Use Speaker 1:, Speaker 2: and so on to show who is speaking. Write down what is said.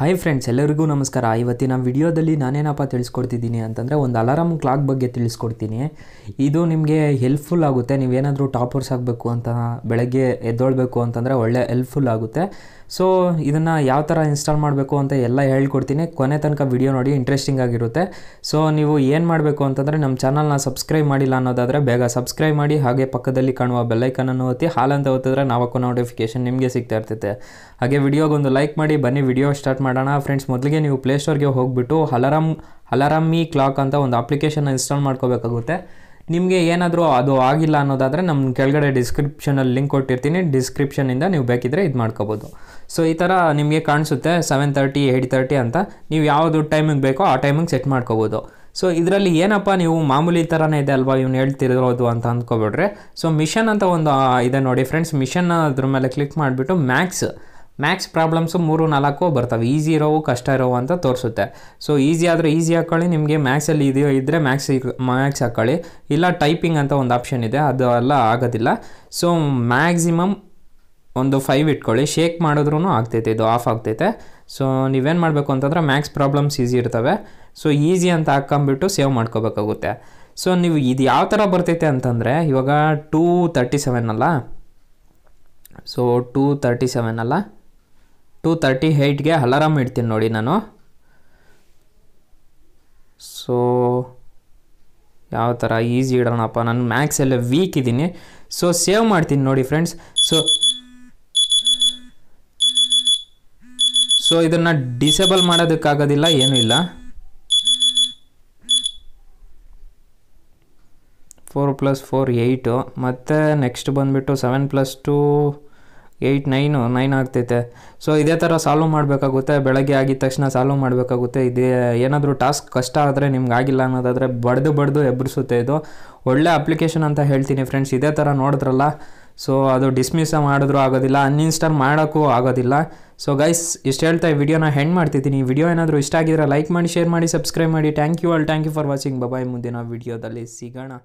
Speaker 1: hi friends ಎಲ್ಲರಿಗೂ ನಮಸ್ಕಾರ ಇವತ್ತಿನ ವಿಡಿಯೋದಲ್ಲಿ ನಾನೇನಪ್ಪ ತಿಳಿಸ್ಕೊಡ್ತಿದ್ದೀನಿ ಅಂತಂದರೆ ಒಂದು ಅಲಾರಾಮ್ ಕ್ಲಾಕ್ ಬಗ್ಗೆ ತಿಳಿಸ್ಕೊಡ್ತೀನಿ ಇದು ನಿಮಗೆ ಹೆಲ್ಪ್ಫುಲ್ ಆಗುತ್ತೆ ನೀವೇನಾದರೂ ಟಾಪರ್ಸ್ ಆಗಬೇಕು ಅಂತ ಬೆಳಗ್ಗೆ ಎದ್ದೊಳ್ಬೇಕು ಅಂತಂದರೆ ಒಳ್ಳೆ ಹೆಲ್ಪ್ಫುಲ್ ಆಗುತ್ತೆ ಸೊ ಇದನ್ನು ಯಾವ ಥರ ಇನ್ಸ್ಟಾಲ್ ಮಾಡಬೇಕು ಅಂತ ಎಲ್ಲ ಹೇಳ್ಕೊಡ್ತೀನಿ ಕೊನೆ ತನಕ ವಿಡಿಯೋ ನೋಡಿ ಇಂಟ್ರೆಸ್ಟಿಂಗ್ ಆಗಿರುತ್ತೆ ಸೊ ನೀವು ಏನು ಮಾಡಬೇಕು ಅಂತಂದರೆ ನಮ್ಮ ಚಾನಲ್ನ ಸಬ್ಸ್ಕ್ರೈಬ್ ಮಾಡಿಲ್ಲ ಅನ್ನೋದಾದರೆ ಬೇಗ ಸಬ್ಸ್ಕ್ರೈಬ್ ಮಾಡಿ ಹಾಗೆ ಪಕ್ಕದಲ್ಲಿ ಕಾಣುವ ಬೆಲ್ಲೈಕನನ್ನು ಒತ್ತಿ ಹಾಲಂತ ಒತ್ತಿದ್ರೆ ನಾವಕ್ಕೂ ನೋಟಿಫಿಕೇಶನ್ ನಿಮಗೆ ಸಿಗ್ತಾ ಇರ್ತೈತೆ ಹಾಗೆ ವಿಡಿಯೋಗೊಂದು ಲೈಕ್ ಮಾಡಿ ಬನ್ನಿ ವಿಡಿಯೋ ಸ್ಟಾರ್ಟ್ ಮಾಡೋಣ ಫ್ರೆಂಡ್ಸ್ ಮೊದಲಿಗೆ ನೀವು ಪ್ಲೇಸ್ಟೋರ್ಗೆ ಹೋಗಿಬಿಟ್ಟು ಹಲರಮ್ ಹಲರಮ್ಮಿ ಕ್ಲಾಕ್ ಅಂತ ಒಂದು ಅಪ್ಲಿಕೇಶನ್ ಇನ್ಸ್ಟಾಲ್ ಮಾಡ್ಕೋಬೇಕಾಗುತ್ತೆ ನಿಮಗೆ ಏನಾದರೂ ಅದು ಆಗಿಲ್ಲ ಅನ್ನೋದಾದರೆ ನಮ್ಮ ಕೆಳಗಡೆ ಡಿಸ್ಕ್ರಿಪ್ಷನಲ್ಲಿ ಲಿಂಕ್ ಕೊಟ್ಟಿರ್ತೀನಿ ಡಿಸ್ಕ್ರಿಪ್ಷನಿಂದ ನೀವು ಬೇಕಿದ್ದರೆ ಇದು ಮಾಡ್ಕೋಬೋದು ಸೊ ಈ ಥರ ನಿಮಗೆ ಕಾಣಿಸುತ್ತೆ ಸೆವೆನ್ ತರ್ಟಿ ಏಯ್ಟ್ ತರ್ಟಿ ಅಂತ ನೀವು ಯಾವುದು ಟೈಮಿಗೆ ಬೇಕೋ ಆ ಟೈಮಿಗೆ ಸೆಟ್ ಮಾಡ್ಕೋಬೋದು ಸೊ ಇದರಲ್ಲಿ ಏನಪ್ಪ ನೀವು ಮಾಮೂಲಿ ಥರನೇ ಇದೆ ಅಲ್ವಾ ಇವ್ನು ಹೇಳ್ತಿರೋದು ಅಂತ ಅಂದ್ಕೊಬಿಟ್ರೆ ಸೊ ಮಿಷನ್ ಅಂತ ಒಂದು ಇದೆ ನೋಡಿ ಫ್ರೆಂಡ್ಸ್ ಮಿಷನ್ ಅದ್ರ ಮೇಲೆ ಕ್ಲಿಕ್ ಮಾಡಿಬಿಟ್ಟು ಮ್ಯಾಕ್ಸ್ ಮ್ಯಾಕ್ಸ್ ಪ್ರಾಬ್ಲಮ್ಸು ಮೂರು ನಾಲ್ಕು ಬರ್ತವೆ ಈಸಿ ಇರೋವು ಕಷ್ಟ ಇರೋವು ಅಂತ ತೋರಿಸುತ್ತೆ ಸೊ ಈಸಿ ಆದರೆ ಈಸಿ ಹಾಕೊಳ್ಳಿ ನಿಮಗೆ ಮ್ಯಾಕ್ಸಲ್ಲಿ ಇದೆಯೋ ಇದ್ದರೆ ಮ್ಯಾಕ್ಸ್ ಮ್ಯಾಕ್ಸ್ ಹಾಕೊಳ್ಳಿ ಇಲ್ಲ ಟೈಪಿಂಗ್ ಅಂತ ಒಂದು ಆಪ್ಷನ್ ಇದೆ ಅದು ಎಲ್ಲ ಆಗೋದಿಲ್ಲ ಸೊ ಮ್ಯಾಕ್ಸಿಮಮ್ ಒಂದು ಫೈವ್ ಇಟ್ಕೊಳ್ಳಿ ಶೇಕ್ ಮಾಡಿದ್ರೂ ಆಗ್ತೈತೆ ಇದು ಆಫ್ ಆಗ್ತೈತೆ ಸೊ ನೀವೇನು ಮಾಡಬೇಕು ಅಂತಂದರೆ ಮ್ಯಾಕ್ಸ್ ಪ್ರಾಬ್ಲಮ್ಸ್ ಈಸಿ ಇರ್ತವೆ ಸೊ ಈಸಿ ಅಂತ ಹಾಕ್ಕೊಂಬಿಟ್ಟು ಸೇವ್ ಮಾಡ್ಕೋಬೇಕಾಗುತ್ತೆ ಸೊ ನೀವು ಇದು ಯಾವ ಥರ ಬರ್ತೈತೆ ಅಂತಂದರೆ ಇವಾಗ ಟೂ ತರ್ಟಿ ಸೆವೆನ್ ಅಲ್ಲ ಸೊ ಟೂ ತರ್ಟಿ ಸೆವೆನ್ ಅಲ್ಲ ಟು ತರ್ಟಿ ಏಯ್ಟ್ಗೆ ಅಲಾರಾಮ್ ಇಡ್ತೀನಿ ನೋಡಿ ನಾನು ಸೊ ಯಾವ ಥರ ಈಸಿ ಇಡೋಣಪ್ಪ ನಾನು ಮ್ಯಾಕ್ಸೆಲ್ಲ ವೀಕ್ ಇದ್ದೀನಿ ಸೊ ಸೇವ್ ಮಾಡ್ತೀನಿ ನೋಡಿ ಫ್ರೆಂಡ್ಸ್ ಸೊ ಸೊ ಇದನ್ನು ಡಿಸೇಬಲ್ ಮಾಡೋದಕ್ಕಾಗೋದಿಲ್ಲ ಏನೂ ಇಲ್ಲ ಫೋರ್ ಪ್ಲಸ್ ಫೋರ್ ಏಯ್ಟು ಮತ್ತು ನೆಕ್ಸ್ಟ್ ಬಂದುಬಿಟ್ಟು seven plus two eight nine nine ಆಗ್ತೈತೆ ಸೊ ಇದೇ ಥರ ಸಾಲ್ವ್ ಮಾಡಬೇಕಾಗುತ್ತೆ ಬೆಳಗ್ಗೆ ಆಗಿದ ತಕ್ಷಣ ಸಾಲ್ವ್ ಮಾಡಬೇಕಾಗುತ್ತೆ ಇದೇ ಏನಾದರೂ ಟಾಸ್ಕ್ ಕಷ್ಟ ಆದರೆ ನಿಮ್ಗೆ ಆಗಿಲ್ಲ ಅನ್ನೋದಾದರೆ ಬಡ್ದು ಬಡ್ದು ಎಬ್ಬರಿಸುತ್ತೆ ಇದು ಒಳ್ಳೆ ಅಪ್ಲಿಕೇಶನ್ ಅಂತ ಹೇಳ್ತೀನಿ ಫ್ರೆಂಡ್ಸ್ ಇದೇ ಥರ ನೋಡಿದ್ರಲ್ಲ ಸೊ ಅದು ಡಿಸ್ಮಿಸ್ ಮಾಡಿದ್ರೂ ಆಗೋದಿಲ್ಲ ಅನ್ಇನ್ಸ್ಟಾಲ್ ಮಾಡೋಕ್ಕೂ ಆಗೋದಿಲ್ಲ ಸೊ ಗೈಸ್ ಇಷ್ಟು ಹೇಳ್ತಾ ಈ ವಿಡಿಯೋನ ಹೆಂಡ್ ಮಾಡ್ತಿದ್ದೀನಿ ಈ ವಿಡಿಯೋ ಏನಾದರೂ ಇಷ್ಟ ಆಗಿದ್ರೆ ಲೈಕ್ ಮಾಡಿ ಶೇರ್ ಮಾಡಿ ಸಬ್ಸ್ಕ್ರೈಬ್ ಮಾಡಿ thank you all thank you for watching bye ಮುಂದಿನ ವಿಡಿಯೋದಲ್ಲಿ ಸಿಗೋಣ